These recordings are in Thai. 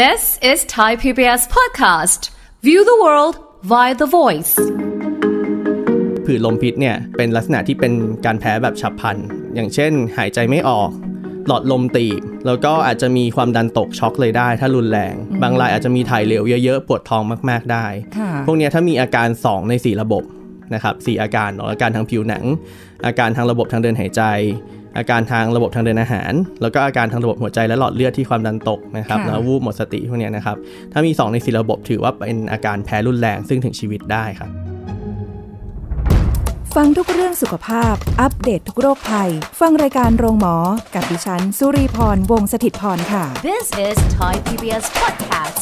This is Thai PBS podcast. View the world via the voice. ผื่นลมพิษเนี่ยเป็นลักษณะที่เป็นการแพ้แบบฉับพลันอย่างเช่น หายใจไม่ออก หลอดลมตีบแล้วก็อาจจะมีความดันตกช็อกเลยได้ ถ้ารุนแรงบางรายอาจจะมีถ่ายเหลวเยอะๆปวดท้องมาก ๆได้พวกนี้ถ้ามีอาการ 2 ใน4ระบบนะครับ4 อาการอาการทางผิวหนัง อาการทางระบบทางเดินหายใจอาการทางระบบทางเดินอาหาร แล้วก็อาการทางระบบหัวใจและหลอดเลือดที่ความดันตกนะครับ แล้ววูบหมดสติพวกนี้นะครับ ถ้ามี 2 ในสีระบบถือว่าเป็นอาการแพ้รุนแรงซึ่งถึงชีวิตได้ครับ ฟังทุกเรื่องสุขภาพ อัปเดตททุกโรคภัย ฟังรายการโรงหมอ กับดิฉันสุรีพร วงศิตพร ค่ะ This is Thai PBS Podcast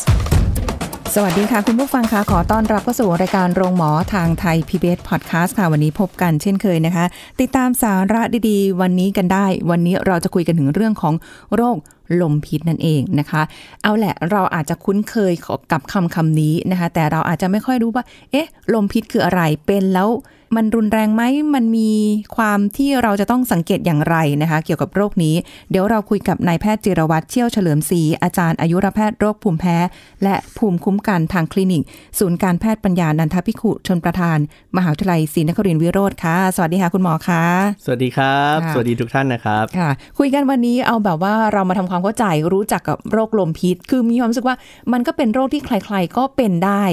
สวัสดีค่ะ คุณผู้ฟังคะขอต้อนรับเข้าสู่รายการโรงหมอทางไทย PBS Podcast ค่ะวันนี้พบกันเช่นเคยนะคะ ติดตามสาระดีๆ วันนี้กันได้วันนี้เราจะคุยกันถึงเรื่องของโรคลมพิษนั่นเองนะคะ เอาแหละเราอาจจะคุ้นเคยกับคำคำนี้นะคะแต่เราอาจจะไม่ค่อยรู้ว่า เอ๊ะลมพิษคืออะไรเป็นแล้วมันรุนแรงไหม มันมีความที่เราจะต้องสังเกตอย่างไรนะคะ เกี่ยวกับโรคนี้เดี๋ยวเราคุยกับนายแพทย์จิรวัตรเชี่ยวเฉลิมศรีอาจารย์อายุรแพทย์โรคภูมิแพ้ และภูมิคุ้มกันทางคลินิก ศูนย์การแพทย์ปัญญานันทพิขุ ชนประธาน มหาวิทยาลัยศรีนครินทร์วิโรธค่ะ สวัสดีค่ะ คุณหมอคะสวัสดีครับ สวัสดีทุกท่านนะครับค่ะคุยกันวันนี้เอาแบบว่าเรามาทำความเข้าใจรู้จักกับโรคลมพิษ คือมีความรู้สึกว่า มันก็เป็นโรคที่ใคร ๆ ก็เป็นได้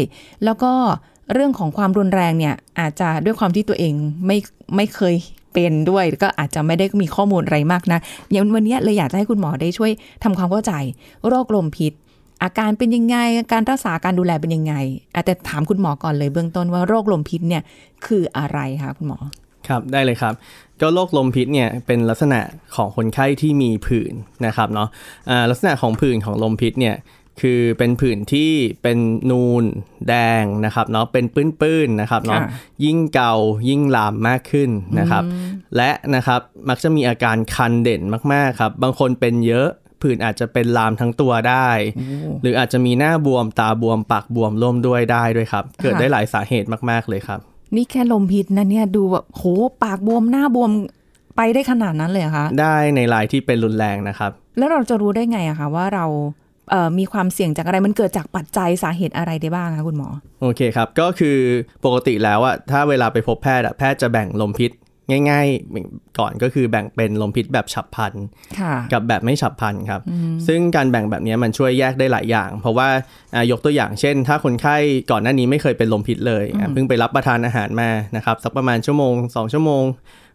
แล้วก็เรื่องของความรุนแรงเนี่ยอาจจะด้วยความที่ตัวเองไม่ไม่เคยเป็นด้วย ก็อาจจะไม่ได้มีข้อมูลอะไรมากนะอย่างวันนี้เลยอยากจะให้คุณหมอได้ช่วยทำความเข้าใจโรคลมพิษอาการเป็นยังไงการรักษาการดูแลเป็นยังไงอาจจะถามคุณหมอก่อนเลยเบื้องต้นว่าโรคลมพิษเนี่ยคืออะไรคะคุณหมอครับได้เลยครับก็โรคลมพิษเนี่ยเป็นลักษณะของคนไข้ที่มีผื่นนะครับเนาะะลักษณะของผื่นของลมพิษเนี่ยคือเป็นผื่นที่เป็นนูนแดงนะครับ เนาะเป็นปื้นๆนะครับเนาะยิ่งเกายิ่งลามมากขึ้นนะครับ และนะครับมักจะมีอาการคันเด่นมากๆครับ บางคนเป็นเยอะผื่นอาจจะเป็นลามทั้งตัวได้ หรืออาจจะมีหน้าบวมตาบวม ปากบวมร่วมด้วยได้ด้วยครับ เกิดได้หลายสาเหตุมากๆเลยครับ นี่แค่ลมพิษนะเนี่ยดูแบบโหปากบวมหน้าบวมไปได้ขนาดนั้นเลยคะได้ในรายที่เป็นรุนแรงนะครับ แล้วเราจะรู้ได้ไงอะคะว่าเรามีความเสี่ยงจากอะไรมันเกิดจากปัจจัยสาเหตุอะไรได้บ้างคะคุณหมอ โอเคครับ ก็คือปกติแล้วอะถ้าเวลาไปพบแพทย์แพทย์จะแบ่งลมพิษ ง่าย ๆ ก่อนก็คือแบ่งเป็นลมพิษแบบฉับพลันกับแบบไม่ฉับพลันครับ ซึ่งการแบ่งแบบนี้มันช่วยแยกได้หลายอย่าง เพราะว่ายกตัวอย่างเช่น ถ้าคนไข้ก่อนหน้านี้ไม่เคยเป็นลมพิษเลยเพิ่งไปรับประทานอาหารมานะครับสักประมาณชั่วโมง 2 ชั่วโมง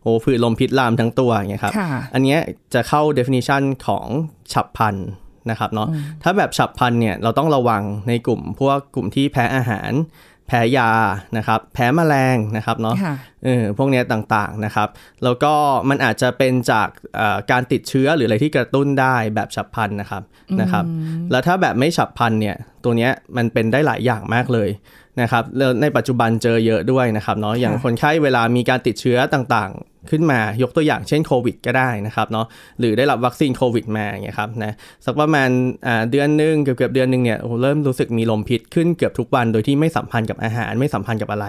โอ้ฝืดนลมพิษลามทั้งตัวเงี้ยครับอันนี้จะเข้า definition ของฉับพลันนะครับเนาะถ้าแบบฉับพลันเนี่ยเราต้องระวังในกลุ่ม พวกกลุ่มที่แพ้อาหาร แพ้ยานะครับแพ้มแมลงนะครับเนาะเออพวกนี้ต่างๆนะครับแล้วก็มันอาจจะเป็นจากการติดเชื้อหรืออะไรที่กระตุ้นได้แบบฉับพลันนะครับนะครับ แล้วถ้าแบบไม่ฉับพลันเนี่ยตัวนี้มันเป็นได้หลายอย่างมากเลยนะครับในปัจจุบันเจอเยอะด้วยนะครับเนาะอย่างคนไข้เวลามีการติดเชื้อต่างๆขึ้นมายกตัวอย่างเช่น โควิดก็ได้นะครับเนาะหรือได้รับวัคซีนโควิดมาเงี้ยครับนะสักประมาณเดือนนึงเกือบเกือบเดือนนึงเนี่ยเริ่มรู้สึกมีลมพิษขึ้นเกือบทุกวัน โดยที่ไม่สัมพันธ์กับอาหารไม่สัมพันธ์กับอะไร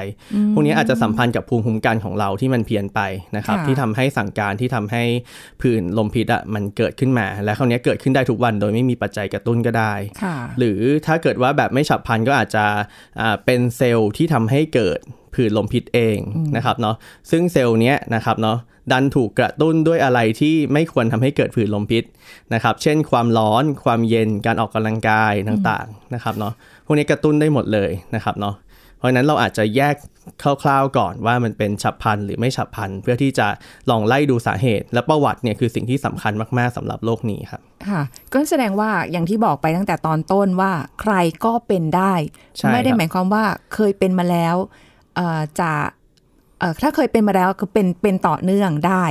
พวกนี้อาจจะสัมพันธ์กับภูมิคุ้มกันของเราที่มันเพี้ยนไปนะครับ ที่ทำให้สั่งการที่ทำให้ผื่นลมพิษอ่ะมันเกิดขึ้นมา และคราวนี้เกิดขึ้นได้ทุกวันโดยไม่มีปัจจัยกระตุ้นก็ได้หรือถ้าเกิดว่าแบบไม่ฉับพลันก็อาจจะเป็นเซลล์ที่ทำให้เกิดผื่นลมพิษเองนะครับเนาะซึ่งเซลล์เนี้ยนะครับเนาะดันถูกกระตุ้นด้วยอะไรที่ไม่ควรทำให้เกิดผื่นลมพิษนะครับเช่นความร้อนความเย็น การออกกำลังกายต่างๆนะครับเนาะพวกนี้กระตุ้นได้หมดเลยนะครับเนาะเพราะนั้นเราอาจจะแยกคร่าวๆก่อนว่ามันเป็นฉับพลันหรือไม่ฉับพลันเพื่อที่จะลองไล่ดูสาเหตุ และประวัติเนี่ยคือสิ่งที่สำคัญมากๆสำหรับโรคนี้ครับค่ะก็แสดงว่าอย่างที่บอกไปตั้งแต่ตอนต้นว่าใครก็เป็นได้ไม่ได้หมายความว่าเคยเป็นมาแล้วจะถ้าเคยเป็นมาแล้วก็เป็นเป็นต่อเนื่องได้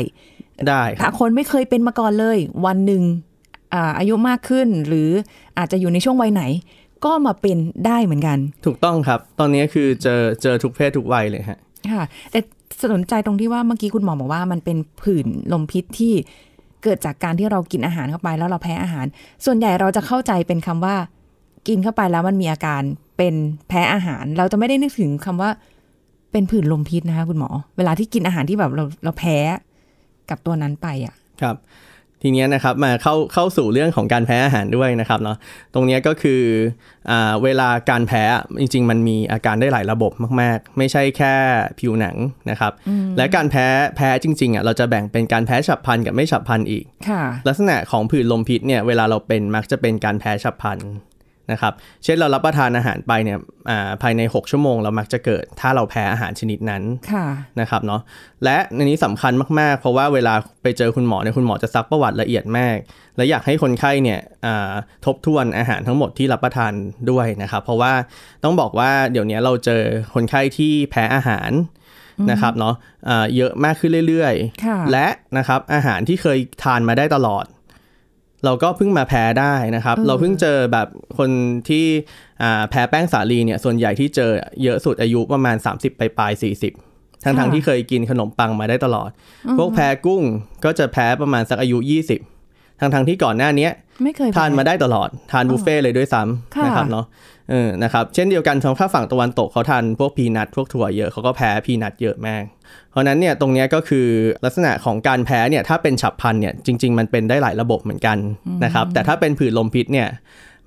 ได้ถ้าคนไม่เคยเป็นมาก่อนเลย วันหนึ่งอายุมากขึ้น หรืออาจจะอยู่ในช่วงวัยไหน ก็มาเป็นได้เหมือนกัน ถูกต้องครับ ตอนนี้คือเจอเจอทุกเพศทุกวัยเลยฮะค่ะแต่สนใจตรงที่ว่าเมื่อกี้คุณหมอบอกว่ามันเป็นผื่นลมพิษที่เกิดจากการที่เรากินอาหารเข้าไป แล้วเราแพ้อาหาร ส่วนใหญ่เราจะเข้าใจเป็นคำว่ากินเข้าไปแล้วมันมีอาการเป็นแพ้อาหาร เราจะไม่ได้นึกถึงคำว่าเป็นผื่นลมพิษนะคะคุณหมอ เวลาที่กินอาหารที่แบบเราเราแพ้กับตัวนั้นไปอ่ะ ครับ ทีนี้นะครับมาเข้าเข้าสู่เรื่องของการแพ้อาหารด้วยนะครับเนาะ ตรงนี้ก็คืออเวลาการแพ้ จริง ๆ มันมีอาการได้หลายระบบมาก ๆ ไม่ใช่แค่ผิวหนังนะครับ และการแพ้แพ้จริงๆอ่ะเราจะแบ่งเป็นการแพ้ฉับพลันกับไม่ฉับพลันอีกลักษณะของผื่นลมพิษเนี่ยเวลาเราเป็นมักจะเป็นการแพ้ฉับพลันนะครับเช่นเรารับประทานอาหารไปเนี่ยภายใน 6 ชั่วโมง เรามักจะเกิดถ้าเราแพ้อาหารชนิดนั้นะนะครับเนาะและในนี้สำคัญมากๆ เพราะว่าเวลาไปเจอคุณหมอเนี่ยคุณหมอจะซักประวัติละเอียดมาก และอยากให้คนไข้เนี่ยทบทวนอาหารทั้งหมดที่รับประทานด้วยนะครับเพราะว่าต้องบอกว่าเดี๋ยวนี้เราเจอคนไข้ที่แพ้อาหารนะครับเนาะะเยอะมากขึ้นเรื่อยๆและนะครับอาหารที่เคยทานมาได้ตลอดเราก็เพิ่งมาแพ้ได้นะครับเราเพิ่งเจอแบบคนที่แพ้แป้งสาลีเนี่ยส่วนใหญ่ที่เจอเยอะสุดอายุประมาณ 30ปปลายสี่สิบทั้งทงที่เคยกินขนมปังมาได้ตลอด พวกแพ้กุ้งก็จะแพ้ประมาณสักอายุ 20ทั้งทั้งที่ก่อนหน้านี้ทานมาได้ตลอดทานบุฟเฟ่เลยด้วยซ้ำนะครับเนาะเออ นะครับ เช่นเดียวกันทางฝั่งตะวันตกเขาทานพวกพีนัทพวกถั่วเยอะเขาก็แพ้พีนัทเยอะมากเพราะนั้นเนี่ยตรงนี้ก็คือลักษณะของการแพ้เนี่ยถ้าเป็นฉับพันเนี่ยจริงๆ มันเป็นได้หลายระบบเหมือนกันนะครับแต่ถ้าเป็นผื่นลมพิษเนี่ย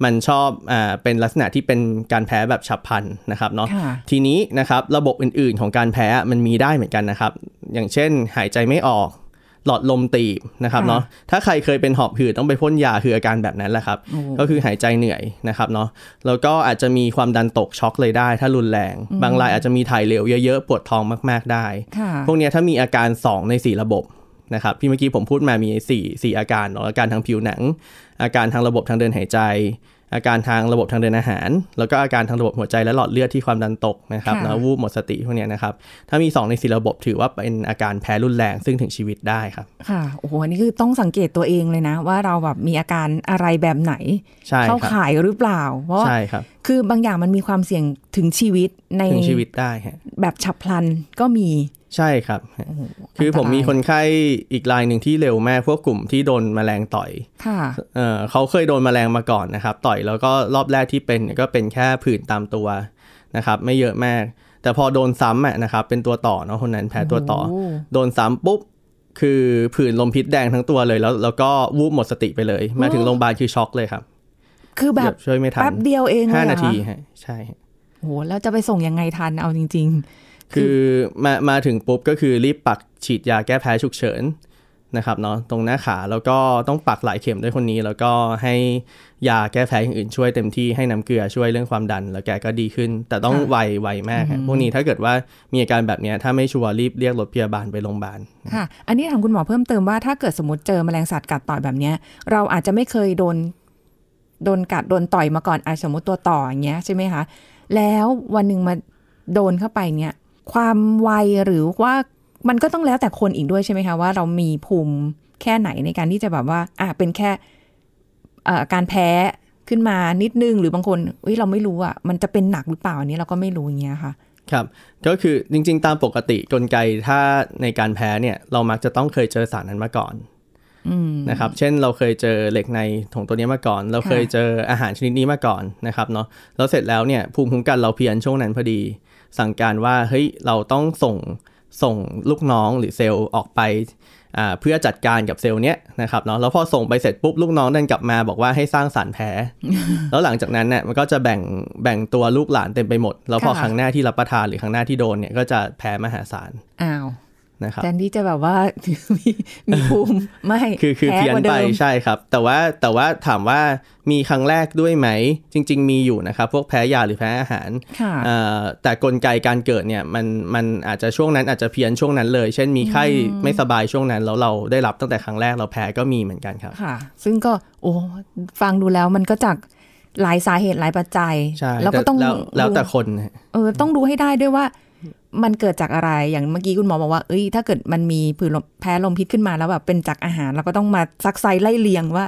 มันชอบอ่าเป็นลักษณะที่เป็นการแพ้แบบฉับพันนะครับเนาะทีนี้นะครับระบบอื่นๆของการแพ้มันมีได้เหมือนกันนะครับอย่างเช่นหายใจไม่ออกหลอดลมตีบนะครับเนาะถ้าใครเคยเป็นหอบหืดต้องไปพ่นยาคืออาการแบบนั้นแหละครับก็คือหายใจเหนื่อยนะครับเนาะแล้วก็อาจจะมีความดันตกช็อกเลยได้ถ้ารุนแรง บางรายอาจจะมีถ่ายเหลวเยอะๆปวดท้องมาก ๆได้ พวกนี้ถ้ามีอาการ 2 ใน 4 ระบบนะครับพี่เมื่อกี้ผมพูดมามี 4 4 อาการเนาะอาการทางผิวหนัง อาการทางระบบทางเดินหายใจอาการทางระบบทางเดินอาหาร แล้วก็อาการทางระบบหัวใจและหลอดเลือดที่ความดันตกนะครับแล้ววูบหมดสติพวกนี้นะครับถ้ามี2ในสี่ระบบถือว่าเป็นอาการแพ้รุนแรงซึ่งถึงชีวิตได้ครับ ค่ะโอ้โหนี่คือต้องสังเกตตัวเองเลยนะ ว่าเราแบบมีอาการอะไรแบบไหน เข้าข่ายหรือเปล่าเพราะใช่ครับคือบางอย่างมันมีความเสี่ยงถึงชีวิตในถึงชีวิตได้แบบฉับพลันก็มีใช่ครับ คือผมมีคนไข้อีกรายหนึ่งที่เร็วแม่พวกกลุ่มที่โดนมแมลงต่อยค่ะเออเขาเคยโดนมแมลงมาก่อนนะครับต่อยแล้วก็รอบแรกที่เป็นก็เป็นแค่ผื่นตามตัวนะครับ ไม่เยอะมากแต่พอโดนซ้ำนะครับ เป็นตัวต่อเนาะคนนั้นแพ้ตัวต่อโดนซ้ำปุ๊บคือผื่นลมพิษแดงทั้งตัวเลย แล้วแล้วก็วูบหมดสติไปเลย มาถึงโรงพยาบาลคือช็อกเลยครับ คือแบบช่วยไม่ทันแป๊บเดียวเองห้านาทีใช่โหแล้วจะไปส่งยังไงทันเอาจริง ๆคือมามาถึงปุ๊บ ก็คือรีบปักฉีดยาแก้แพ้ฉุกเฉินนะครับเนาะตรงหน้าขา แล้วก็ต้องปักหลายเข็มด้วยคนนี้แล้วก็ให้ ยาแก้แพ้อย่างอื่นช่วยเต็มที่ให้น้าเกลือช่วยเรื่องความดัน แล้วแกก็ดีขึ้น แต่ต้องไวไวมาก พวกนี้ถ้าเกิดว่ามีอาการแบบนี้ถ้าไม่ชัวร์รีบเรียกรถพยาบาลไปโรงพยาบาลค่ะ อันนี้ถามคุณหมอเพิ่มเติมว่าถ้าเกิดสมมติเจอแมลงสัตว์กัดต่อยแบบนี้เราอาจจะไม่เคยโดนโดนกัดโดนต่อยมาก่อนอาจสมมติตัวต่ออย่างเงี้ยใช่ไหมคะแล้ววันหนึ่งมาโดนเข้าไปเนี้ยความวัยหรือว่ามันก็ต้องแล้วแต่คนอีกด้วยใช่ไหมคะ ว่าเรามีภูมิแค่ไหนในการที่จะแบบว่า อ่ะเป็นแค่การแพ้ขึ้นมานิดนึง หรือบางคนเฮ้ยเราไม่รู้อ่ะมันจะเป็นหนักหรือเปล่า อันนี้เราก็ไม่รู้อย่างเงี้ยค่ะ ครับ ก็คือจริง ๆ ตามปกติกลไกถ้าในการแพ้เนี่ย เรามักจะต้องเคยเจอสารนั้นมาก่อนนะครับ เช่นเราเคยเจอเหล็กในถงตัวนี้มาก่อน เราเคยเจออาหารชนิดนี้มาก่อนนะครับ เนาะแล้วเสร็จแล้วเนี่ย ภูมิคุ้มกันเราเพี้ยนช่วงนั้นพอดีสั่งการว่าเฮ้ยเราต้องส่งส่งลูกน้องหรือเซลล์ออกไป เพื่อจัดการกับเซลล์เนี้ยนะครับเนาะแล้วพอส่งไปเสร็จปุ๊บลูกน้องนั่นกลับมา บอกว่าให้สร้างสารแผลแล้วหลังจากนั้นเนี่ยมันก็จะแบ่งแบ่งตัวลูกหลานเต็มไปหมด แล้วพอครั้งหน้าที่รับประทานหรือครั้งหน้าที่โดนเนี่ยก็จะแผลมหาศาลอ้าวนะครับแทนที่จะแบบว่ามีภูมิไม่คือคือเพี้ยนไปใช่ครับ แต่ว่าแต่ว่าถามว่ามีครั้งแรกด้วยไหมจริงๆมีอยู่นะครับพวกแพ้ยาหรือแพ้อาหารแต่กลไกการเกิดเนี่ยมันมันอาจจะช่วงนั้นอาจจะเพี้ยนช่วงนั้นเลย เช่นมีไข้ไม่สบายช่วงนั้น แล้วเราได้รับตั้งแต่ครั้งแรกเราแพ้ก็มีเหมือนกันครับค่ะ ซึ่งก็โอ้ฟังดูแล้วมันก็จากหลายสาเหตุหลายปัจจัยแล้วก็ต้องแล้วแต่คนเออต้องดูให้ได้ด้วยว่ามันเกิดจากอะไรอย่างเมื่อกี้คุณหมอบอกว่าเอ้ยถ้าเกิดมันมีผื่นแพ้ลมพิษขึ้นมาแล้วแบบเป็นจากอาหารเราก็ต้องมาซักไซไล่เลียงว่า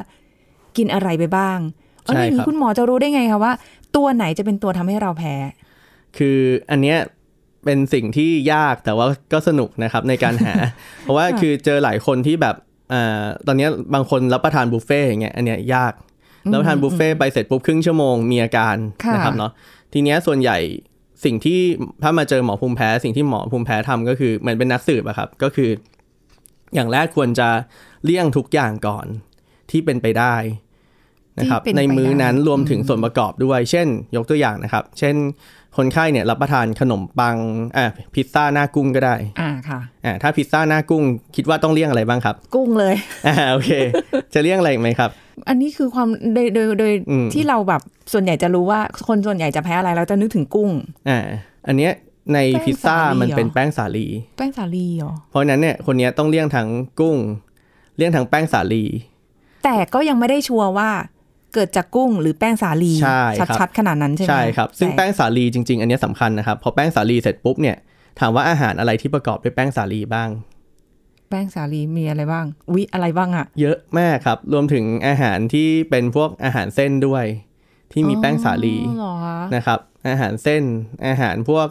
กินอะไรไปบ้างเอออย่างนี้คุณหมอจะรู้ได้ไงคะว่า ตัวไหนจะเป็นตัวทำให้เราแพ้ คืออันเนี้ยเป็นสิ่งที่ยากแต่ว่าก็สนุกนะครับในการหา เพราะว่าคือเจอหลายคนที่แบบอ่าตอนนี้บางคนรับประทานบุฟเฟ่อย่างเงี้ยอันเนี้ยยากรับประทานบุฟเฟ่ไปเสร็จปุ๊บครึ่งชั่วโมงมีอาการนะครับเนาะทีเนี้ยส่วนใหญ่สิ่งที่ถ้ามาเจอหมอภูมิแพ้สิ่งที่หมอภูมิแพ้ทำก็คือ มันเป็นนักสืบอะครับ ก็คือ อย่างแรกควรจะเลี่ยงทุกอย่างก่อน ที่เป็นไปได้นะครับ ในมื้อนั้นรวมถึงส่วนประกอบด้วย เช่น ยกตัวอย่างนะครับ เช่น คนไข้เนี่ย รับประทานขนมปังอ่ะพิซซ่าหน้ากุ้งก็ได้อ่าค่ะอ่าถ้าพิซซ่าหน้ากุ้งคิดว่าต้องเลี่ยงอะไรบ้างครับ กุ้งเลยอ่าโอเค จะเลี่ยงอะไรไหมครับอันนี้คือความโดยโดยโดยที่เราแบบส่วนใหญ่จะรู้ว่าคนส่วนใหญ่จะแพ้อะไรเราจะนึกถึงกุ้งอ่าอันเนี้ยในพิซซ่ามันเป็นแป้งสาลี แป้งสาลีเหรอเพราะนั้นเนี่ยคนนี้ต้องเลี่ยงทั้งกุ้ง เลี่ยงทั้งแป้งสาลี แต่ก็ยังไม่ได้ชัวร์ว่าเกิดจากกุ้งหรือแป้งสาลีชัดๆ ขนาดนั้นใช่ไหมใช่ครับซึ่งแป้งสาลีจริงๆ อันนี้สำคัญนะครับพอแป้งสาลีเสร็จปุ๊บเนี่ยถามว่าอาหารอะไรที่ประกอบด้วยแป้งสาลีบ้างแป้งสาลีมีอะไรบ้าง วิอะไรบ้างอะเยอะมากครับ รวมถึงอาหารที่เป็นพวกอาหารเส้นด้วย ที่มีแป้งสาลีนะครับ อาหารเส้นอาหารพวก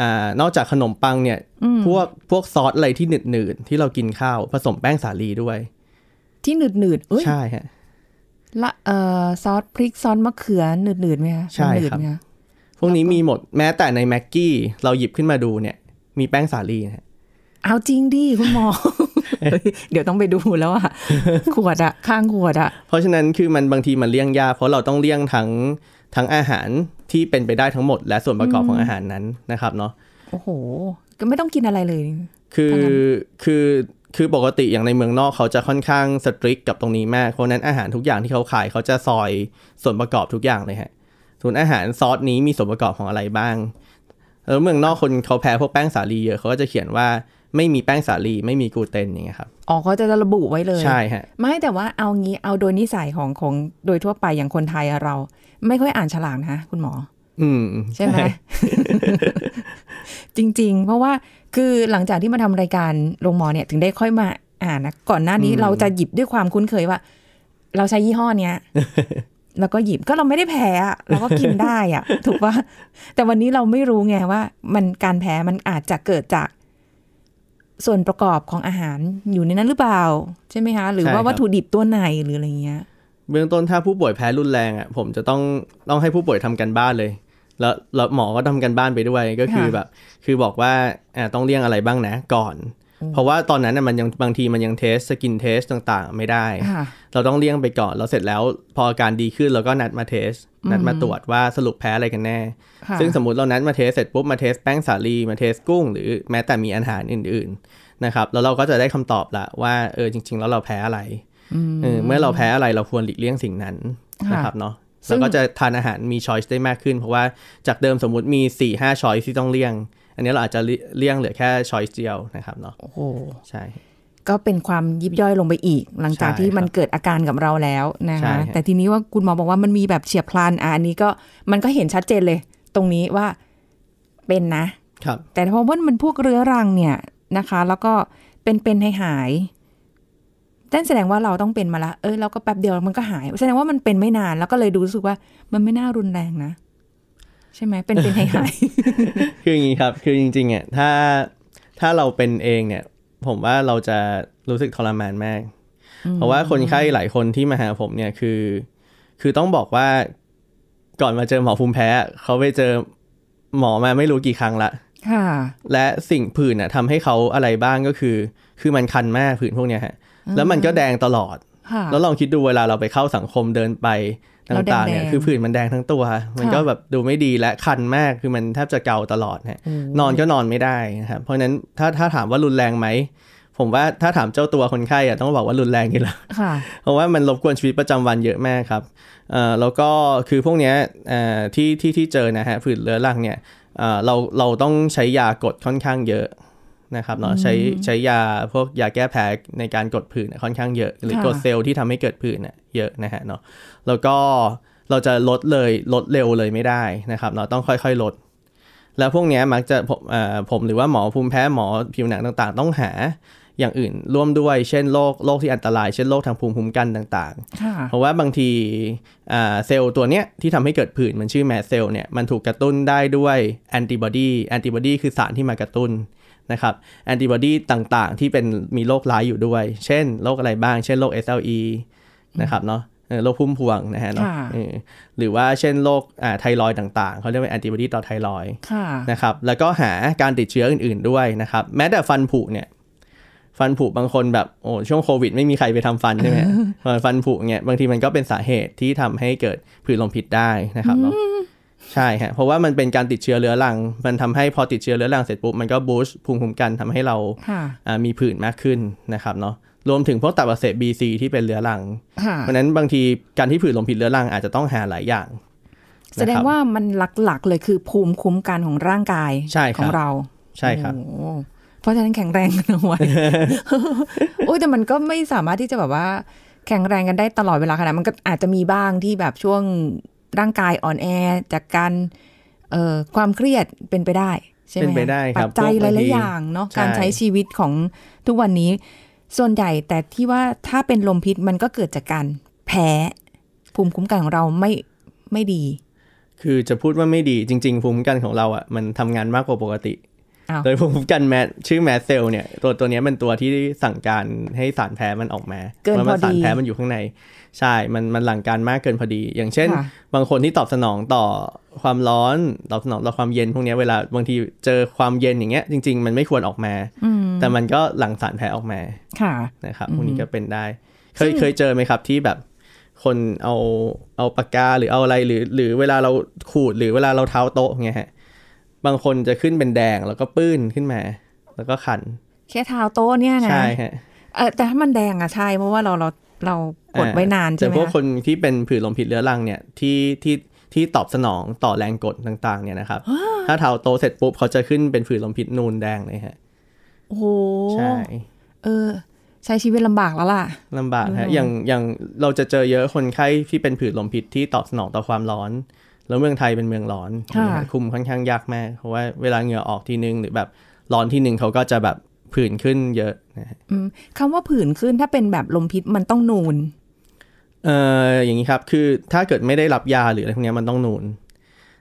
อนอกจากขนมปังเนี่ย พวกพวกซอสอะไรที่หนืดหนืดที่เรากินข้าวผสมแป้งสาลีด้วย ที่หนืดหนืดใช่ฮะละเอ่อซอสพริกซอสมะเขือหนืดหนืดไหมคะใช่ครับ พวกนี้มีหมดแม้แต่ในแม็กกี้ เราหยิบขึ้นมาดูเนี่ยมีแป้งสาลีนะเอาจริงดิคุณหมอ เดี๋ยวต้องไปดูแล้วอะขวดอะข้างขวดอะเพราะฉะนั้นคือมันบางทีมันเลี่ยงยากเพราะเราต้องเลี่ยงทั้ง ทั้งอาหารที่เป็นไปได้ทั้งหมดและส่วนประกอบของอาหารนั้นนะครับเนาะโอ้โห ก็ไม่ต้องกินอะไรเลย คือคือคือปกติอย่างในเมืองนอกเขาจะค่อนข้างสตริกกับตรงนี้มากเพราะนั้นอาหารทุกอย่างที่เขาขายเขาจะซอยส่วนประกอบทุกอย่างเลยฮะส่วนอาหารซอสนี้มีส่วนประกอบของอะไรบ้างแล้วเมืองนอกคนเขาแพ้พวกแป้งสาลีเยอะเขาก็จะเขียนว่าไม่มีแป้งสาลีไม่มีกลูเตนอย่างเงี้ยครับอ๋อเขาจะระบุไว้เลย ใช่ฮะไม่แต่ว่าเอางี้ เอาโดยนิสัยของของโดยทั่วไปอย่างคนไทยเรา ไม่ค่อยอ่านฉลากนะคุณหมอ อืม ใช่ไหมจริง ๆ เพราะว่าคือหลังจากที่มาทำรายการโรงหมอเนี่ยถึงได้ค่อยมา อ่านนะก่อนหน้านี้เราจะหยิบด้วยความคุ้นเคยว่า เราใช้ยี่ห้อเนี้ยแล้วก็หยิบก็เราไม่ได้แพ้เราก็กินได้อะถูกปะแต่วันนี้เราไม่รู้ไงว่า มันการแพ้มันอาจจะเกิดจากส่วนประกอบของอาหารอยู่ในนั้นหรือเปล่า ใช่ไหมคะหรือว่าวัตถุดิบตัวไหนหรืออะไรเงี้ย เบื้องต้นถ้าผู้ป่วยแพ้รุนแรงอ่ะผมจะต้องต้องให้ผู้ป่วยทำกันบ้านเลย แล้วหมอ ก็ทำกันบ้านไปด้วยก็คือแบบ คือบอกว่าอ่าต้องเลี่ยงอะไรบ้างนะก่อนเพราะว่าตอนนั้นมันยังบางที มันยังเทสสกินเทสต่างๆ ไม่ได้ เราต้องเลี่ยงไปก่อนแล้วเสร็จแล้วพออาการดีขึ้น เราก็นัดมาเทสนัดมาตรวจว่าสรุปแพ้อะไรกันแน่ ซึ่งสมมติเรานัดมาเทสเสร็จปุ๊บมาเทสแป้งสาลีมาเทสกุ้ง หรือแม้แต่มีอาหารอื่นๆนะครับแล้วเราก็จะได้คำตอบละว่าเออจริงๆแล้วเราแพ้อะไรเมื่อเราแพ้อะไรเราควรหลีกเลี่ยงสิ่งนั้นนะครับเนาะแล้วก็จะทานอาหารมีช้อยส์ได้มากขึ้น เพราะว่าจากเดิมสมมติมี4ี่ห้าช้อยส์ที่ต้องเลี่ยงอันนี้เราอาจจะเลี่ยงเหลือแค่ช้อยเดียวนะครับเนาะ โอ้ใช่ ก็เป็นความยิบย่อยลงไปอีก หลังจากที่มันเกิดอาการกับเราแล้วนะคะแต่ทีนี้ว่าคุณหมอบอกว่ามันมีแบบเฉียบพลันอ่ะ อันนี้ก็มันก็เห็นชัดเจนเลยตรงนี้ว่าเป็นนะ ครับ แต่พอว่ามันพวกเรื้อรังเนี่ยนะคะ แล้วก็เป็นเป็นให้หายนั่นแสดงว่าเราต้องเป็นมาละเออเราก็แป๊บเดียวมันก็หาย แสดงว่ามันเป็นไม่นานแล้วก็เลยดูรู้สึกว่า มันไม่น่ารุนแรงนะใช่ไหมเป็นเป็นไฮไคืออย่างนี้ครับคือจริงๆอ่ะถ้าถ้าเราเป็นเองเนี่ย ผมว่าเราจะรู้สึกทรมานมาก เพราะว่าคนไข้หลายคนที่มาหาผมเนี่ยคือ คือต้องบอกว่าก่อนมาเจอหมอภูมิแพ้เขาไปเจอหมอมาไม่รู้กี่ครั้งละค่ะ และสิ่งผื่นอ่ะทำให้เขาอะไรบ้างก็คือ คือมันคันมากผื่นพวกเนี้ยฮะ แล้วมันก็แดงตลอดแล้วลองคิดดูเวลาเราไปเข้าสังคมเดินไปต่างๆเนี่ย คือผื่นมันแดงทั้งตัว มันก็แบบดูไม่ดีและคันมากคือมันแทบจะเกาตลอดนะนอนก็นอนไม่ได้นะครับ เพราะนั้นถ้าถ้าถามว่ารุนแรงไหม ผมว่าถ้าถามเจ้าตัวคนไข้อะต้องบอกว่ารุนแรงอยู่แล้วเพราะว่ามันรบกวนชีวิตประจำวันเยอะมากครับแล้วก็คือพวกเนี้ยที่ที่ที่เจอนะฮะ ผื่นเรื้อรังเนี่ยเราเราต้องใช้ยากดค่อนข้างเยอะนะครับเนาะใช้ใช้ยาพวกยาแก้แพ้ในการกดผื่นค่อนข้างเยอะหรือกดเซลล์ที่ทำให้เกิดผื่นเยอะนะฮะเนาะแล้วก็เราจะลดเลยลดเร็วเลยไม่ได้นะครับเนาะต้องค่อยๆลด แล้วพวกนี้มักจะผมผมหรือว่าหมอภูมิแพ้หมอผิวหนังต่างๆ ต้องหาอย่างอื่นร่วมด้วยเช่นโรคโรคที่อันตราย เช่นโรคทางภูมิคุ้มกันต่างๆเพราะว่าบางทีเซลล์ตัวเนี้ยที่ทำให้เกิดผื่นมันชื่อแมสเซลล์เนี่ยมันถูกกระตุ้นได้ด้วยแอนติบอดีแอนติบอดีคือสารที่มากระตุ้นนะครับแอนติบอดีต่างๆที่เป็นมีโรคร้ายอยู่ด้วย เช่นโรคอะไรบ้าง เช่นโรค SLE นะครับเนาะโรคพุ่มพวงนะฮะเนาะหรือว่าเช่นโรคไทรอยต่างๆเขาเรียกว่าแอนติบอดีต่อไทรอยนะครับแล้วก็หาการติดเชื้ออื่น ๆด้วยนะครับ แม้แต่ฟันผุเนี่ยฟันผุบางคนแบบ โอ้ช่วงโควิดไม่มีใครไปทำฟันใช่ไหมฟันผุเนี่ยบางทีมันก็เป็นสาเหตุที่ทำให้เกิดผื่นลมพิษได้นะครับเนาะใช่ฮะเพราะว่ามันเป็นการติดเชื้อเรื้อรัง มันทำให้พอติดเชื้อเรื้อรังเสร็จปุ๊บมันก็บูสต์ภูมิคุ้มกันทำให้เรามีผื่นมากขึ้นนะครับ เนาะรวมถึงพวกตับอักเสบซีที่เป็นเรื้อรังเพราะนั้นบางทีการที่ผื่นลมผิดเรื้อรังอาจจะต้องหาหลายอย่าง แสดงว่ามันหลักๆเลยคือภูมิคุ้มกันของร่างกายของเรา ใช่ครับเพราะฉะนั้นแข็งแรงกันเอาไว้โอ้แต่มันก็ไม่สามารถที่จะแบบว่าแข็งแรงกันได้ตลอดเวลาขนาดมันก็อาจจะมีบ้างที่แบบช่วงร่างกายอ่อนแอจากการความเครียดเป็นไปได้ ใช่ไหมเป็นไปได้ครับปัจจัยหลายๆอย่างเนาะการใช้ชีวิตของทุกวันนี้ ส่วนใหญ่แต่ที่ว่าถ้าเป็นลมพิษมันก็เกิดจากการ แพ้ภูมิคุ้มกันของเราไม่ไม่ดี คือจะพูดว่าไม่ดีจริง ๆ ภูมิคุ้มกันของเราอะ่ะมันทำงานมากกว่าปกติโดยภูมิคุ้มกันแมชื่อแมสเซลเนี่ยตัวตัวนี้เป็นตัวที่สั่งการให้สารแพ้มันออกมาเกินพอดีสารแพ้มันอยู่ข้างใน ใช่ มันมันหลังการมากเกินพอดี อย่างเช่น บางคนที่ตอบสนองต่อความร้อนตอบสนองต่อความเย็นพวกนี้ เวลาบางทีเจอความเย็นอย่างเงี้ย จริงๆ มันไม่ควรออกมาแต่มันก็หลังสารแพ้ออกมาค่ะนะครับพวกนี้ก็เป็นได้ เคยเคยเจอไหมครับที่แบบคนเอาเอาปากกาหรือเอาอะไรหรือ หรือเวลาเราขูดหรือเวลาเราเท้าโต๊ะเงี้ยฮะบางคนจะขึ้นเป็นแดงแล้วก็ปื้นขึ้นมา แล้วก็ขันแค่เท้าโต๊ะเนี่ยนะใช่ฮะเออแต่ถ้ามันแดงอ่ะใช่เพราะว่าเราเราเรากดไว้นานใช่ไหมแต่พวกคนที่เป็นผื่นลมพิษเรื้อรังเนี่ยที่ที่ที่ตอบสนองต่อแรงกดต่างๆเนี่ยนะครับถ้าเท้าโตเสร็จปุ๊บเขาจะขึ้นเป็นผื่นลมพิษนูนแดงเลยฮะโอ้โหใช่เออ ใช้ชีวิตลำบากแล้วล่ะลำบากฮะอย่างอย่างเราจะเจอเยอะคนไข้ที่เป็นผื่นลมพิษที่ตอบสนองต่อความร้อนแล้วเมืองไทยเป็นเมืองร้อน คุมค่อนข้างยากมากเพราะว่า เวลาเหงื่อออกทีนึง หรือแบบร้อนทีหนึ่งเขาก็จะแบบผื่นขึ้นเยอะคำว่าผื่นขึ้นถ้าเป็นแบบลมพิษมันต้องนูน เอ่ออย่างนี้ครับ คือถ้าเกิดไม่ได้รับยาหรืออะไรพวกนี้มันต้องนูน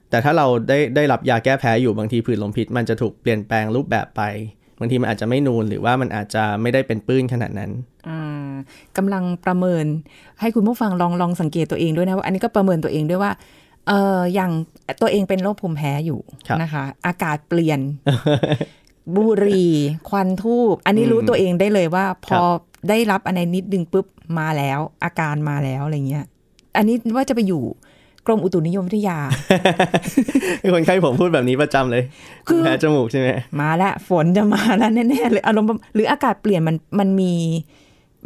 แต่ถ้าเราได้ได้รับยาแก้แพ้อยู่บางทีผื่นลมพิษมันจะถูกเปลี่ยนแปลงรูปแบบไป บางทีมันอาจจะไม่นูน หรือว่ามันอาจจะไม่ได้เป็นปื้นขนาดนั้นอกำลังประเมินให้คุณผู้ฟังลองลองสังเกตตัวเองด้วยนะว่าอันนี้ก็ประเมินตัวเองด้วยว่าเอออย่างตัวเองเป็นโรคภูมิแพ้อยู่นะคะ อากาศเปลี่ยนบุรี ควันทูบ อันนี้รู้ตัวเองได้เลยว่า พอได้รับอะไรนิดดึงปุ๊บมาแล้ว อาการมาแล้วอะไรเงี้ยอันนี้ว่าจะไปอยู่กรมอุตุนิยมวิทยา คนไข้ผมพูดแบบนี้ประจำเลยคือแพ้จมูกใช่ไหมมาแล้วฝนจะมาแล้วแน่ๆเลยอารมณ์หรืออากาศเปลี่ยนมันมันมี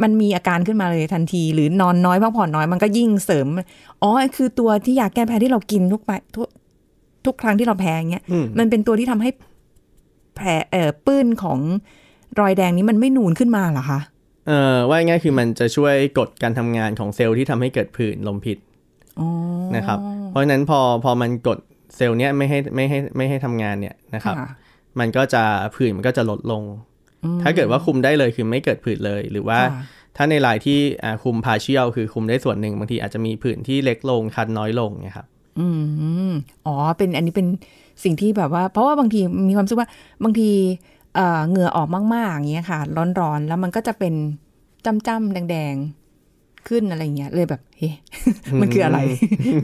มันมีอาการขึ้นมาเลยทันที หรือนอนน้อยพักผ่อนน้อยมันก็ยิ่งเสริม อ๋อคือตัวที่ยากแก้แพ้ที่เรากินทุกไปทุกทุกครั้งที่เราแพ้เงี้ย มันเป็นตัวที่ทำให้แผลเอ่อปื้นของ รอยแดงนี้มันไม่นูนขึ้นมาเหรอคะ เอ่อว่าง่ายคือมันจะช่วยกดการทำงานของเซลล์ที่ทำให้เกิดผื่นลมพิษนะครับ เพราะฉะนั้นพอพอมันกดเซลล์เนี้ยไม่ให้ไม่ให้ไม่ให้ทำงาน เนี่ยนะครับ มันก็จะผื่นมันก็จะลดลงถ้าเกิดว่าคุมได้เลยคือไม่เกิดผื่นเลย หรือว่า ถ้าในรายที่คุมพาเชียลคือคุมได้ส่วนหนึ่ง บางทีอาจจะมีผื่นที่เล็กลงคันน้อยลงนะครับ อืมอ๋อ เป็นอันนี้เป็นสิ่งที่แบบว่า เพราะว่าบางทีมีความรู้สึกว่า บางทีเหงื่อออกมากๆอย่างเงี้ยค่ะ ร้อน ๆ แล้วมันก็จะเป็นจ้ำแดง ๆขึ้นอะไรเงี้ย เลยแบบเฮ้มันคืออะไร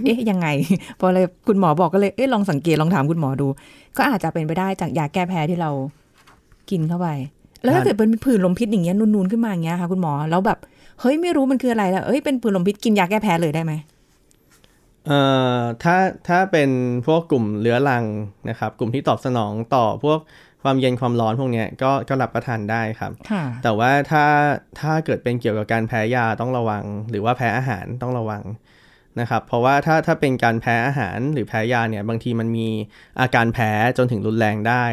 เอ๊ะยังไง พอเลยคุณหมอบอกก็เลยเอ๊ะลองสังเกตลองถามคุณหมอดู ก็อาจจะเป็นไปได้จากยาแก้แพ้ที่เรากินเข้าไปแล้วถ้าเกิดเป็นผื่นลมพิษอย่างเงี้ยนูนๆขึ้นมาอย่างเงี้ยค่ะคุณหมอแล้วแบบเฮ้ยไม่รู้มันคืออะไรแล้วเอ้ยเป็นผื่นลมพิษกินยาแก้แพ้เลยได้ไหมเอ่อถ้าถ้าเป็นพวกกลุ่มเลื้อรังนะครับกลุ่มที่ตอบสนองต่อพวกความเย็นความร้อนพวกเนี้ยก็ก็รับประทานได้ครับแต่ว่าถ้าถ้าเกิดเป็นเกี่ยวกับการแพ้ยาต้องระวัง หรือว่าแพ้อาหารต้องระวังนะครับ เพราะว่าถ้าถ้าเป็นการแพ้อาหารหรือแพ้ยาเนี่ย บางทีมันมีอาการแพ้จนถึงรุนแรงได้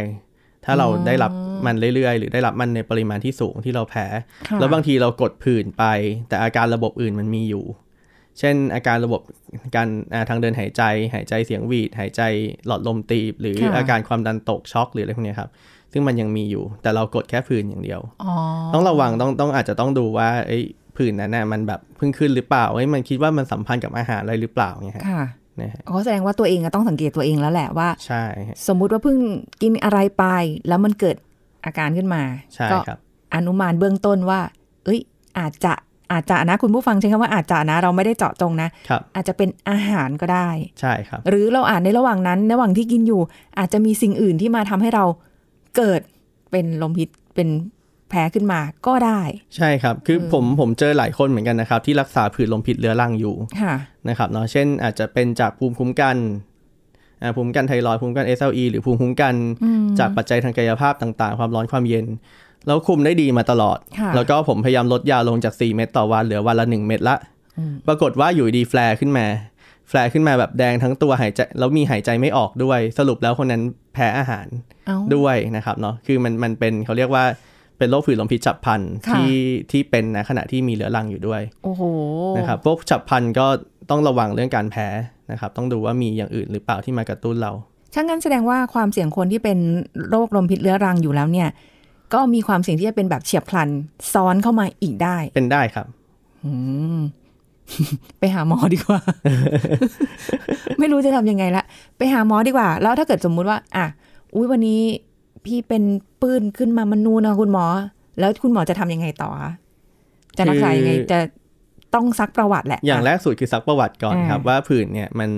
ถ้าเราได้รับมันเรื่อยๆ หรือได้รับมันในปริมาณที่สูงที่เราแพ้แล้วบางทีเรากดผื่นไป แต่อาการระบบอื่นมันมีอยู่ เช่นอาการระบบการทางเดินหายใจ หายใจเสียงวีด หายใจหลอดลมตีบ หรืออาการความดันตกช็อกหรืออะไรพวกนี้ครับ ซึ่งมันยังมีอยู่แต่เรากดแค่ผื่นอย่างเดียวต้องระวังต้องต้องอาจจะต้องดูว่าผื่นนั้นน่ะมันแบบเพิ่งขึ้นหรือเปล่าไอ้มันคิดว่ามันสัมพันธ์กับอาหารอะไรหรือเปล่าเนี่ยค่ะนะก็แสดงว่าตัวเองต้องสังเกตตัวเองแล้วแหละว่า ใช่ สมมุติว่าเพิ่งกินอะไรไป แล้วมันเกิดอาการขึ้นมา ก็อนุมานเบื้องต้นว่า เอ้ยอาจจะอาจจะนะคุณผู้ฟังใช้คำว่าอาจจะนะเราไม่ได้เจาะจงนะครับอาจจะเป็นอาหารก็ได้ ใช่ครับ หรือเราอ่านในระหว่างนั้นระหว่างที่กินอยู่อาจจะมีสิ่งอื่นที่มาทำให้เราเกิดเป็นลมพิษเป็นแพ้ขึ้นมาก็ได้ ใช่ครับคือผมผมเจอหลายคนเหมือนกันนะครับ ที่รักษาผื่นลมพิษเรื้อรังอยู่นะครับเนาะเช่นอาจจะเป็นจากภูมิคุ้มกัน ภูมิคุ้มกันไทรอยภูมิคุ้มกันเอ l e หรือภูมิคุ้มกัน จากปัจจัยทางกายภาพต่างๆ ความร้อนความเย็น แล้วคุมได้ดีมาตลอด แล้วก็ผมพยายามลดยาลงจาก 4 เม็ดต่อวันเหลือวันละ1เม็ดละ ปรากฏว่าอยู่ดีแฟลขึ้นมา แฟลขึ้นมาแบบแดงทั้งตัวหายใจแล้วมีหายใจไม่ออกด้วย สรุปแล้วคนนั้นแพ้อาหารด้วยนะครับเนาะคือมันมันเป็นเขาเรียกว่าเป็นโรคผื่นลมพิษฉับพันที่ที่เป็นนะขณะที่มีเหลือรังอยู่ด้วย โอ้โหนะครับพวกฉับพันก็ต้องระวังเรื่องการแพ้นะครับ ต้องดูว่ามีอย่างอื่นหรือเปล่าที่มากระตุ้นเราถ้างั้นแสดงว่าความเสี่ยงคนที่เป็นโรคลมพิษเรื้อรังอยู่แล้วเนี่ย ก็มีความเสี่ยงที่จะเป็นแบบเฉียบพลันซ้อนเข้ามาอีกได้ เป็นได้ครับไปหาหมอดีกว่า ไม่รู้จะทำยังไงละไปหาหมอดีกว่า แล้วถ้าเกิดสมมุติว่าอ่ะอุ้ยวันนี้พี่เป็นปื้นขึ้นมามันนูนนะคุณหมอ แล้วคุณหมอจะทํำยังไงต่อ จะรักษายังไง จะต้องซักประวัติแหละ อย่างแรกสุดคือซักประวัติก่อนครับ ว่าผื่นเนี่ยมัน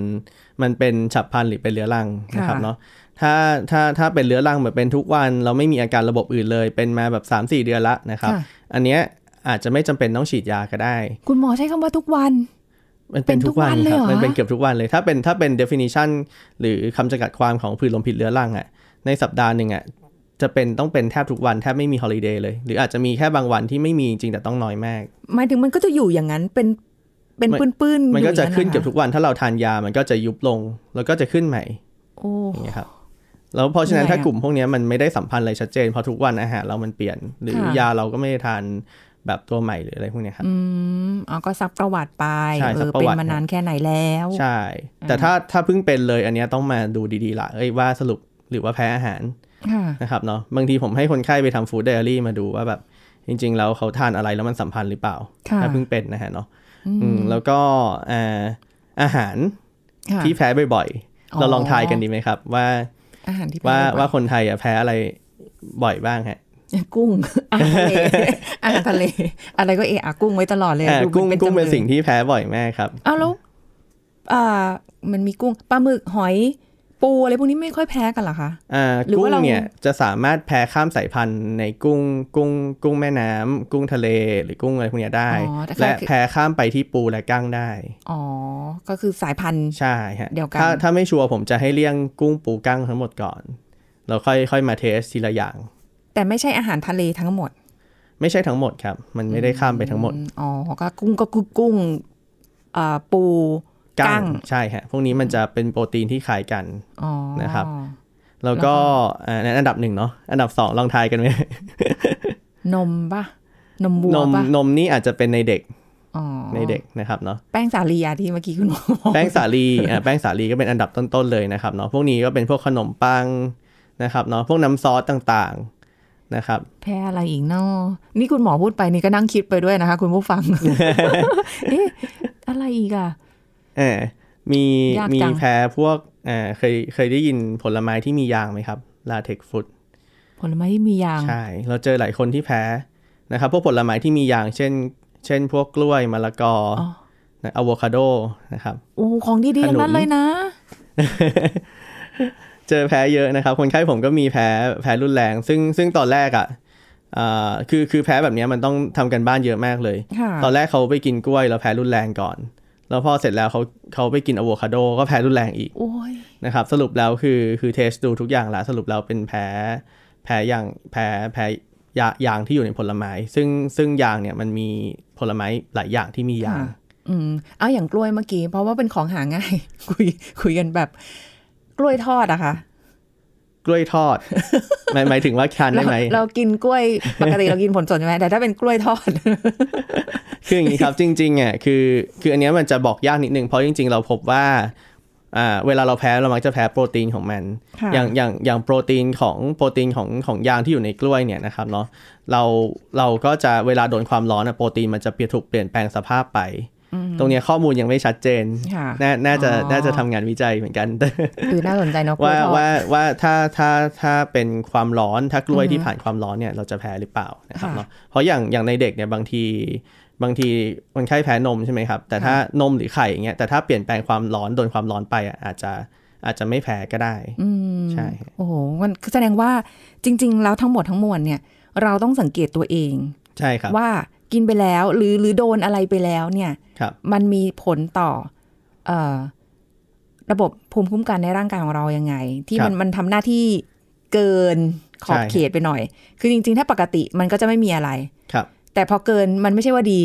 มันเป็นฉับพลันหรือเป็นเรื้อรังนะครับเนาะ ถ้าถ้าถ้าเป็นเรื้อรังแบบเป็นทุกวันเราไม่มีอาการระบบอื่นเลย เป็นมาแบบ3 4เดือนละนะครับ อันเนี้ยอาจจะไม่จำเป็นต้องฉีดยาก็ได้ คุณหมอใช้คำว่าทุกวัน มันเป็นทุกวันครับมันเป็นเกือบทุกวันเลย ถ้าเป็นถ้าเป็น definition หรือคำจำกัดความของผื่นลมผิดเรื้อรังอ่ะในสัปดาห์หนึ่งอ่ะจะเป็นต้องเป็นแทบทุกวันแทบไม่มีฮอลิเดย์เลยหรืออาจจะมีแค่บางวันที่ไม่มีจริงแต่ต้องน้อยมากหมายถึงมันก็จะอยู่อย่างนั้นเป็นเป็นปื้นๆมันก็จะขึ้นเกือบทุกวัน ถ้าเราทานยามันก็จะยุบลงแล้วก็จะขึ้นใหม่อย่างนี้ครับแล้วเพราะฉะนั้นถ้ากลุ่มพวกนี้มันไม่ได้สัมพันธ์อะไรชัดเจนเพราะทุกวันอาหารเรา มันเปลี่ยนหรือยาเราก็ไม่ได้ทานแบบตัวใหม่หรืออะไรพวกนี้ครับอืมอ๋อก็ซักประวัติไปใช่ซัประวัติเป็นมานานแค่ไหนแล้ว ใช่ แต่ถ้าถ้าเพิ่งเป็นเลยอันนี้ต้องมาดูดีๆละเอ้ยว่าสรุปหรือว่าแพ้อาหารนะครับ เนาะบางทีผมให้คนไข้ไปทำฟู้ดไดอารี่มาดูว่าแบบจริงๆแล้วเขาทานอะไรแล้วมันสัมพันธ์หรือเปล่า ถ้าเพิ่งเป็นนะฮะเนาะแล้วก็อาหารที่แพ้บ่อยๆเราลองทายกันดีไหมครับ ว่า อาหารที่ว่าว่าคนไทยอ่ะแพ้อะไรบ่อยบ้างฮะกุ้งอาหารทะเลอะไรก็เอะอะกุ้งไว้ตลอดเลยกุ้งกุ้งเป็นสิ่งที่แพ้บ่อยแม่ครับอ้าวแล้วอ่า มันมีกุ้งปลาหมึกหอยปูอะไรพวกนี้ไม่ค่อยแพ้กันหรอคะอ่ากุ้งเนี่ยจะสามารถแพ้ข้ามสายพันธุ์ในกุ้ง กุ้ง กุ้งแม่น้ำ กุ้งทะเลหรือกุ้งอะไรพวกนี้ได้ และแพ้ข้ามไปที่ปูและกั้งได้ อ๋อ ก็คือสายพันธุ์ ใช่ฮะ เดียวกันถ้าถ้าไม่ชัวร์ผมจะให้เลี่ยงกุ้งปูกั้งทั้งหมดก่อนแล้วค่อยค่อยมาเทสทีละอย่าง แต่ไม่ใช่อาหารทะเลทั้งหมด ไม่ใช่ทั้งหมดครับ มันไม่ได้ข้ามไปทั้งหมด อ๋อ ก็ กุ้งก็กุ้งกุ้งปูกั้งใช่ฮะ พวกนี้มันจะเป็นโปรตีนที่ขายกันนะครับ แล้วก็อันดับหนึ่งเนาะอันดับสองลองทายกันไหมนมปะนมบัวนมนมนี่อาจจะเป็นในเด็กในเด็กนะครับเนาะแป้งสาลีอะที่เมื่อกี้คุณหมอแป้งสาลีอ่าแป้งสาลีก็เป็นอันดับต้นๆเลยนะครับเนาะพวกนี้ก็เป็นพวกขนมปังนะครับ เนาะพวกน้ำซอสต่างๆนะครับ แพ้อะไรอีกนาะนี่คุณหมอพูดไปนี่ก็นั่งคิดไปด้วยนะคะ คุณผู้ฟังเอ๊ะอะไรอีกอะอมีมีแพ้พวกออเคยเคยได้ยินผลไม้ที่มียางไหมครับลาเท็กฟุตผลไม้ที่มียาง ใช่ เราเจอหลายคนที่แพ้นะครับพวกผลไม้ที่มียางเช่น เช่นพวกกล้วยมะละกออะโวคาโดนะครับโอ้ของดีๆทั้งนั้นเลยนะ เจอแพ้เยอะนะครับ คนไข้ผมก็มีแพ้แพ้รุนแรง ซึ่งซึ่งตอนแรกอ่ะคือคือแพ้แบบนี้มันต้องทำกันบ้านเยอะมากเลย ตอนแรกเขาไปกินกล้วยแล้วแพ้รุนแรงก่อนแล้วพอเสร็จแล้วเขาเขาไปกินอะโวคาโด ก็แพ้รุนแรงอีกนะครับ สรุปแล้วคือ คือเทสดูทุกอย่างละสรุปแล้วเป็นแพ้ แพ้อย่างแพ้แพ้ยายางที่อยู่ในผลไม้ ซึ่งซึ่งยางเนี่ยมันมีผลไม้หลายอย่างที่มียาง อืม เอาอย่างกล้วยเมื่อกี้ เพราะว่าเป็นของหาง่าย คุยคุยกันแบบกล้วยทอดอะค่ะล้วยทอด หมายหมายถึงว่าทันได้ไหมเรากินกล้วยปกติเรากินผลสดใช่ไหมแต่ถ้าเป็นกล้วยทอดคืออย่างนี้ครับจริงๆอ่ะคือคืออันนี้มันจะบอกยากนิดนึงเพราะจริงๆเราพบว่าอ่าเวลาเราแพ้เรามักจะแพ้โปรตีนของมัน อย่างอย่างอย่างโปรตีนของโปรตีนของของยางที่อยู่ในกล้วยเนี่ยนะครับเนาะเราเราก็จะเวลาโดนความร้อนอะโปรตีนมันจะเปลี่ยนถูกเปลี่ยนแปลงสภาพไปตรงนี้ข้อมูลยังไม่ชัดเจน น่าจะน่าจะทำงานวิจัยเหมือนกันคือน่าสนใจเนาะ ว่าว่าว่าถ้าถ้าถ้าเป็นความร้อนถ้ากล้วยที่ผ่านความร้อนเนี่ยเราจะแพ้หรือเปล่านะครับเนาะ เพราะอย่างอย่างในเด็กเนี่ยบางทีบางทีคนไข้แพ้นมใช่ไหมครับ แต่ถ้านมหรือไข่อย่างเงี้ย แต่ถ้าเปลี่ยนแปลงความร้อนโดนความร้อนไปอ่ะอาจจะอาจจะไม่แพ้ก็ได้ใช่ โอ้โห มันแสดงว่าจริงๆ แล้วทั้งหมดทั้งมวลเนี่ย เราต้องสังเกตตัวเอง ใช่ครับ ว่ากินไปแล้ว หรือหรือโดนอะไรไปแล้วเนี่ยมันมีผลต่ออระบบภูมิคุ้มกันในร่างกายของเรายังไง ที่มันมันทำหน้าที่เกินขอบเขตไปหน่อย คือจริง ๆ ถ้าปกติมันก็จะไม่มีอะไร ครับ แต่พอเกินมันไม่ใช่ว่าดี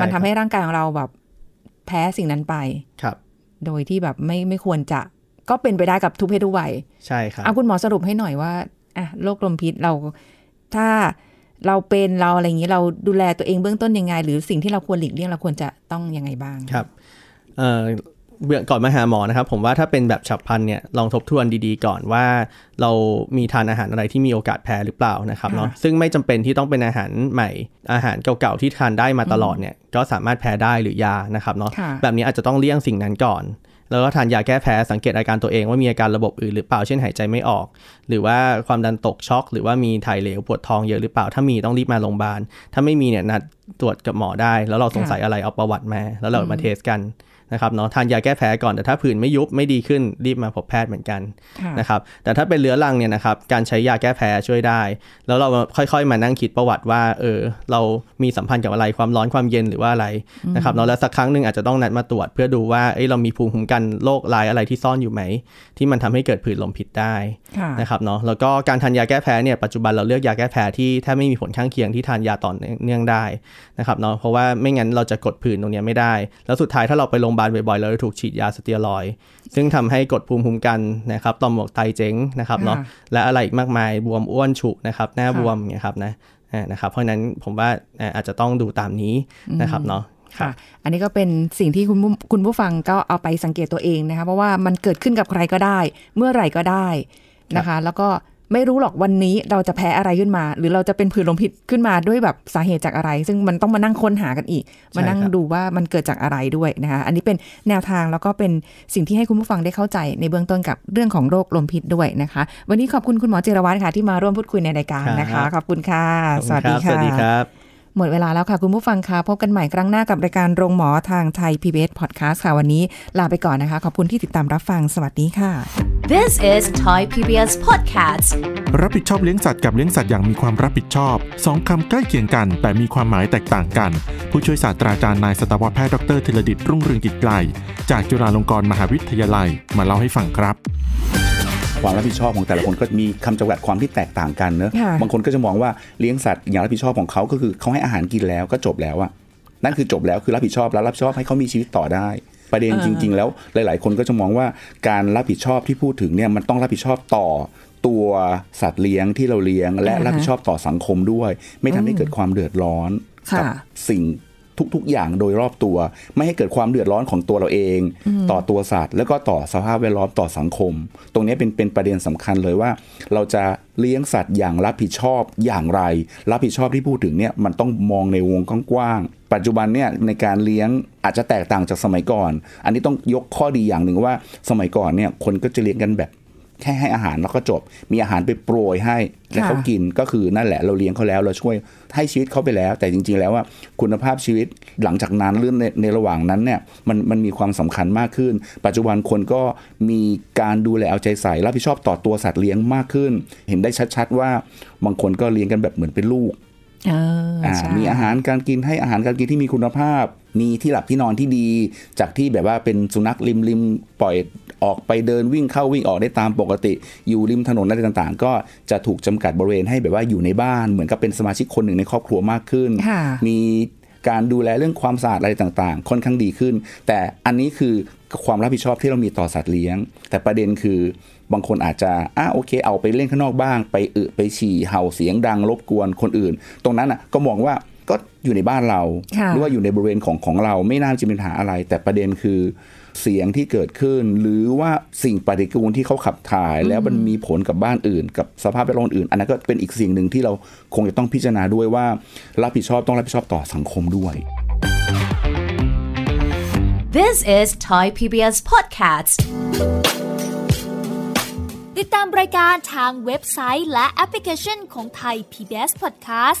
มันทำให้ร่างกายของเราแบบ แพ้สิ่งนั้นไป ครับ โดยที่แบบไม่ไม่ควรจะก็เป็นไปได้กับทุกเพศทุกวัยใช่ครับเอาคุณหมอสรุปให้หน่อยว่าอ่ะโรคลมพิษเราถ้าเราเป็น เราอะไรอย่างนี้เราดูแลตัวเองเบื้องต้นยังไง หรือสิ่งที่เราควรหลีกเลี่ยงเราควรจะต้องยังไงบ้างครับเอ่อเบื้องก่อนมาหาหมอนะครับ ผมว่าถ้าเป็นแบบฉับพลันเนี่ยลองทบทวนดีๆก่อนว่า เรามีทานอาหารอะไรที่มีโอกาสแพ้หรือเปล่านะครับเนาะซึ่งไม่จำเป็นที่ต้องเป็นอาหารใหม่ อาหารเก่าๆที่ทานได้มาตลอดเนี่ย ก็สามารถแพ้ได้หรือยานะครับเนาะแบบนี้อาจจะต้องเลี่ยงสิ่งนั้นก่อนแล้วก็ทานยาแก้แพ้สังเกตอาการตัวเองว่ามีอาการระบบอื่นหรือเปล่าเช่นหายใจไม่ออก หรือว่าความดันตกช็อก หรือว่ามีถ่ายเหลวปวดท้องเยอะหรือเปล่าถ้ามีต้องรีบมาโรงพยาบาลถ้าไม่มีเนี่ยนัดตรวจกับหมอได้ แล้วเราสงสัยอะไรเอาประวัติมาแล้วเรามาเทสกันนะครับเนาะทานยาแก้แพ้ก่อน แต่ถ้าผื่นไม่ยุบไม่ดีขึ้นรีบมาพบแพทย์เหมือนกันนะครับแต่ถ้าเป็นเรื้อรังเนี่ยนะครับการใช้ยาแก้แพ้ช่วยได้ แล้วเราค่อยๆมานั่งคิดประวัติว่าเออเรามีสัมพันธ์กับอะไรความร้อนความเย็นหรือว่าอะไรนะครับเนาะแล้วสักครั้งหนึ่งอาจจะต้องนัดมาตรวจเพื่อดูว่าเออเรามีภูมิคุ้มกันโรคลายอะไรที่ซ่อนอยู่ไหมที่มันทำให้เกิดผื่นลมพิษได้นะครับเนาะแล้วก็การทานยาแก้แพ้เนี่ยปัจจุบันเราเลือกยาแก้แพ้ที่ถ้าไม่มีผลข้างเคียงที่ทานยาต่อเนื่องได้นะครับเนาะเพราะว่าไม่งั้นเราจะกดผื่นตรงนี้ไม่ได้ แล้วสุดท้ายถ้าเราไปโรงพาลบ่อยๆ เราถูกฉีดยาสเตียรอย ซึ่งทำให้กดภูมิคุ้มกันนะครับต่อมหมวกไตเจ๊งนะครับเนาะ และอะไรอีกมากมาย บวมอ้วนฉุกนะครับหน้าบวมเนี่ยครับนะนะครับ เพราะนั้นผมว่าอาจจะต้องดูตามนี้นะครับเนาะ ค่ะ อันนี้ก็เป็นสิ่งที่คุณคุณผู้ฟังก็เอาไปสังเกตตัวเองนะคะ เพราะว่ามันเกิดขึ้นกับใครก็ได้ เมื่อไหร่ก็ได้นะคะ แล้วก็ไม่รู้หรอกวันนี้เราจะแพ้อะไรขึ้นมา หรือเราจะเป็นผื่นลมพิษขึ้นมาด้วยแบบสาเหตุจากอะไร ซึ่งมันต้องมานั่งค้นหากันอีก มานั่งดูว่ามันเกิดจากอะไรด้วยนะคะ อันนี้เป็นแนวทางแล้วก็เป็นสิ่งที่ให้คุณผู้ฟังได้เข้าใจในเบื้องต้นกับเรื่องของโรคลมพิษด้วยนะคะ วันนี้ขอบคุณคุณหมอเจรวัตรค่ะที่มาร่วมพูดคุยในรายการนะคะ ขอบคุณค่ะสวัสดีค่ะหมดเวลาแล้วค่ะคุณผู้ฟังคะพบกันใหม่ครั้งหน้ากับรายการโรงหมอทางไทย PBS Podcast ค่ะวันนี้ลาไปก่อนนะคะ ขอบคุณที่ติดตามรับฟังสวัสดีค่ะ This is Thai PBS Podcast รับผิดชอบเลี้ยงสัตว์กับเลี้ยงสัตว์อย่างมีความรับผิดชอบสองคำใกล้เคียงกัน แต่มีความหมายแตกต่างกัน ผู้ช่วยศาสตราจารย์นายสตวแพทย์ ดรธิรดิตรุ่งเรืองกิจไกล จากจุฬาลงกรณ์มหาวิทยาลัย มาเล่าให้ฟังครับ ความรับผิดชอบของแต่ละคนก็มีคำจำกัดความที่แตกต่าง กันเนอะบางคนก็จะมองว่าเลี้ยงสัตว์ อย่างรับผิดชอบของเขา ก็คือเขาให้อาหารกินแล้วก็จบแล้วอะนั่นคือจบแล้วคือรับผิดชอบแล้วรับผิดชอบให้เขามีชีวิตต่อได้ประเด็นจริงๆแล้วหลายๆคนก็จะมองว่าการรับผิดชอบที่พูดถึงเนี่ยมันต้องรับผิดชอบต่อตัวสัตว์เลี้ยงที่เราเลี้ยง และรับผิดชอบต่อสังคมด้วย ไม่ทำให้เกิดความเดือดร้อนกับสิ่งทุกๆ อย่างโดยรอบตัวไม่ให้เกิดความเดือดร้อนของตัวเราเอง ต่อตัวสัตว์ แล้วก็ต่อสภาพแวดล้อมต่อสังคม ตรงนี้เป็นเป็นประเด็นสำคัญเลยว่า เราจะเลี้ยงสัตว์อย่างรับผิดชอบอย่างไร รับผิดชอบที่พูดถึงเนี่ยมันต้องมองในวงกว้างปัจจุบันเนี่ยในการเลี้ยงอาจจะแตกต่างจากสมัยก่อน อันนี้ต้องยกข้อดีอย่างหนึ่งว่าสมัยก่อนเนี่ยคนก็จะเลี้ยงกันแบบแค่ให้อาหารแล้วก็จบ มีอาหารไปโปรยให้ แล้วเขากินก็คือนั่นแหละเราเลี้ยงเขาแล้วเราช่วยให้ชีวิตเขาไปแล้ว แต่จริงๆแล้วว่าคุณภาพชีวิตหลังจากนั้นเรื่องในในระหว่างนั้นเนี่ยมันมันมีความสำคัญมากขึ้น ปัจจุบันคนก็มีการดูแลเอาใจใส่รับผิดชอบต่อตัวสัตว์เลี้ยงมากขึ้น เห็นได้ชัด ๆ ว่าบางคนก็เลี้ยงกันแบบเหมือนเป็นลูกมีอาหารการกินให้อาหารการกินที่มีคุณภาพมีที่หลับที่นอนที่ดี จากที่แบบว่าเป็นสุนัขริมริมปล่อยออกไปเดินวิ่งเข้าวิ่งออกได้ตามปกติอยู่ริมถนนอะไรต่าง ๆ ก็จะถูกจำกัดบริเวณให้แบบว่าอยู่ในบ้านเหมือนกับเป็นสมาชิกคนหนึ่งในครอบครัวมากขึ้น มีการดูแลเรื่องความสะอาดอะไรต่าง ๆ ค่อนข้างดีขึ้น แต่อันนี้คือความรับผิดชอบที่เรามีต่อสัตว์เลี้ยง แต่ประเด็นคือบางคนอาจจะอ่ะโอเค เอาไปเล่นข้างนอกบ้าง ไปอึไปฉี่เห่าเสียงดัง รบกวนคนอื่น ตรงนั้นอ่ะก็มองว่าก็อยู่ในบ้านเราหรือว่าอยู่ในบริเวณของของเราไม่น่าจะมีปัญหาอะไร แต่ประเด็นคือเสียงที่เกิดขึ้น หรือว่าสิ่งปฏิกูลที่เขาขับถ่าย แล้วมันมีผลกับบ้านอื่น กับสภาพแวดล้อมอื่น อันนั้นก็เป็นอีกสิ่งหนึ่งที่เราคงจะต้องพิจารณาด้วยว่า รับผิดชอบต้องรับผิดชอบต่อสังคมด้วย This is Thai PBS Podcast ติดตามรายการทางเว็บไซต์ และแอปพลิเคชันของ Thai PBS Podcast